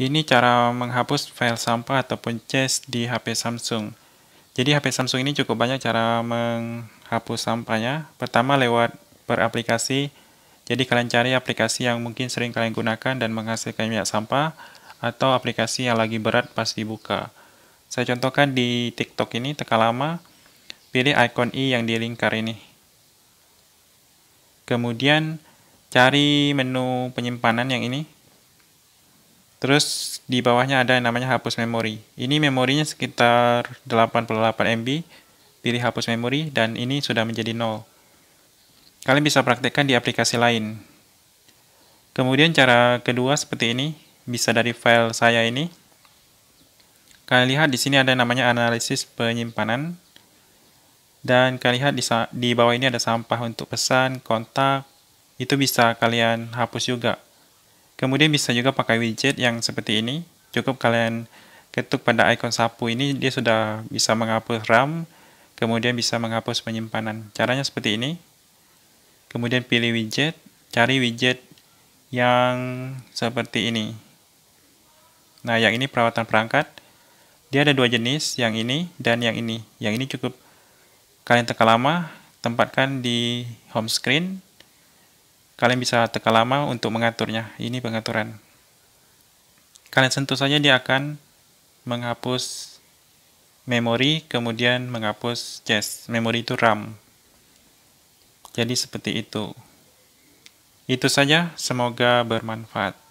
Ini cara menghapus file sampah ataupun cache di HP Samsung. Jadi HP Samsung ini cukup banyak cara menghapus sampahnya. Pertama lewat per aplikasi. Jadi kalian cari aplikasi yang mungkin sering kalian gunakan dan menghasilkan minyak sampah atau aplikasi yang lagi berat pas dibuka. Saya contohkan di TikTok ini tekan lama, pilih icon i yang di lingkar ini. Kemudian cari menu penyimpanan yang ini, Terus di bawahnya ada yang namanya hapus memori. Ini memorinya sekitar 88 MB. Pilih hapus memori dan ini sudah menjadi nol. Kalian bisa praktekkan di aplikasi lain. Kemudian cara kedua seperti ini, bisa dari file saya ini. Kalian lihat di sini ada yang namanya analisis penyimpanan. Dan kalian lihat di bawah ini ada sampah untuk pesan, kontak. Itu bisa kalian hapus juga. Kemudian bisa juga pakai widget yang seperti ini. Cukup kalian ketuk pada icon sapu ini, dia sudah bisa menghapus RAM, kemudian bisa menghapus penyimpanan. Caranya seperti ini. Kemudian pilih widget, cari widget yang seperti ini. Nah, yang ini perawatan perangkat. Dia ada dua jenis, yang ini dan yang ini. Yang ini cukup kalian tekan lama, tempatkan di home screen, Kalian bisa tekan lama untuk mengaturnya. Ini pengaturan. Kalian sentuh saja dia akan menghapus memori, kemudian menghapus cache. Memori itu RAM. Jadi seperti itu. Itu saja, semoga bermanfaat.